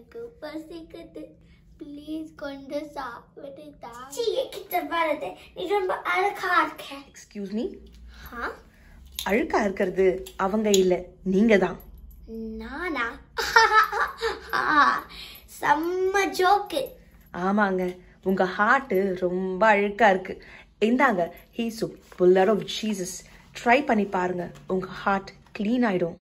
எனக்கு பசிக்குது ப்ளீஸ் கொண்டு சாப்பிட்டு சி கிட்ட வரது நீ ரொம்ப அழகா இருக்க எக்ஸ்கியூஸ் மீ ஹா அழுக்கா இருக்கிறது அவங்க இல்ல நீங்க தான் நானா செம்ம ஜோக்கு ஆமாங்க உங்க ஹார்ட் ரொம்ப அழுக்கா இருக்கு இந்தாங்க ஹீ சூப் புல்லர் ஆஃப் ஜீசஸ் ட்ரை பண்ணி பாருங்க உங்க ஹார்ட் க்ளீன் ஆயிடும்